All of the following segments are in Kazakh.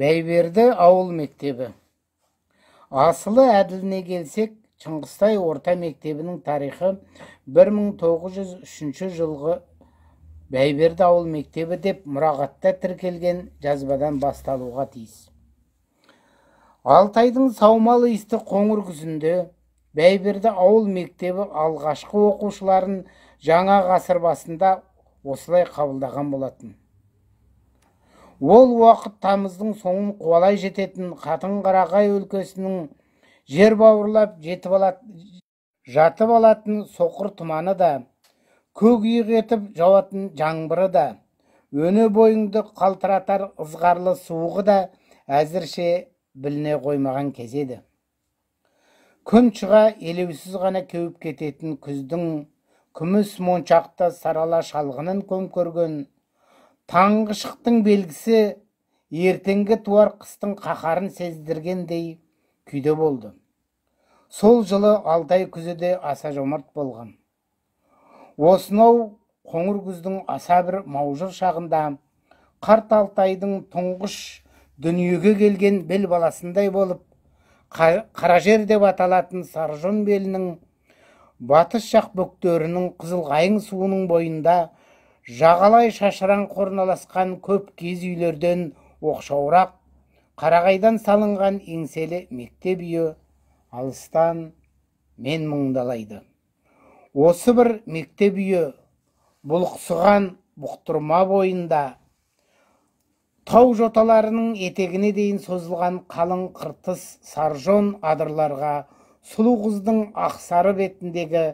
бәйберді ауыл мектебі асылы әділіне келсек Чыңғыстай орта мектебінің тарихы 1903 жылғы бәйберді ауыл мектебі деп мұрағатта тіркелген жазбадан басталуға тиіс алтайдың саумалы исті қоңыр күзінде бәйберді ауыл мектебі алғашқы оқушыларын жаңа ғасыр басында осылай қабылдаған болатын ол уақыт тамыздың соңын қуалай жететін қатын қарағай өлкесінің жер бауырлап жетіп жатып алатын соқыр тұманы да көк иық етіп жауатын жаңбыры да өне бойыңды қалтыратар ызғарлы суығы да әзірше біліне қоймаған кез еді күн шыға елеусіз ғана кеуіп кететін күздің күміс моншақты сарала шалғынын көмкерген таңғы шықтың белгісі ертеңгі туар қыстың қаһарын сездіргендей күйде болды сол жылы алтай күзі де аса жомарт болған осынау қоңыр күздің аса бір маужыр шағында қарт алтайдың тұңғыш дүниеге келген бел баласындай болып қара деп аталатын саржон белінің батыс жақ бөктерінің қызылғайың суының бойында жағалай шашыран қорналасқан көп кез үйлерден оқшаурақ, қарағайдан салынған еңселі мектеп үйі алыстан мен мұңдалайды осы бір мектеп үйі бұлықсыған бұқтырма бойында тау жоталарының етегіне дейін созылған қалың қыртыс саржон адырларға сұлу қыздың ақсары бетіндегі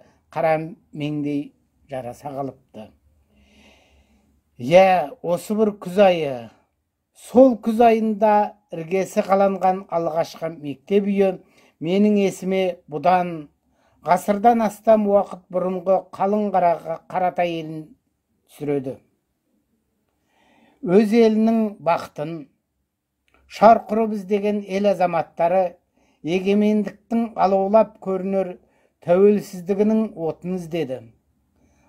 меңдей жараса қалыпты иә осы бір күз айы, сол күз айында іргесі қаланған алғашқы мектеп үйі менің есіме бұдан ғасырдан астам уақыт бұрынғы қалың қараға қаратай елін түсіреді. Өз елінің бақытын, шар құрып іздеген ел азаматтары егемендіктің алаулап көрінер тәуелсіздігінің отын іздеді.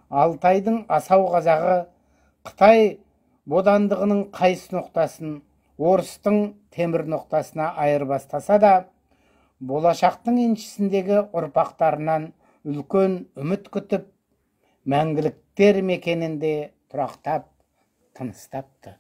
Алтайдың асау қазағы қытай бодандығының қайсы ноқтасын орыстың темір ноқтасына айырбастаса да болашақтың еншісіндегі ұрпақтарынан үлкен үміт күтіп мәңгіліктер мекенінде тұрақтап тыныстапты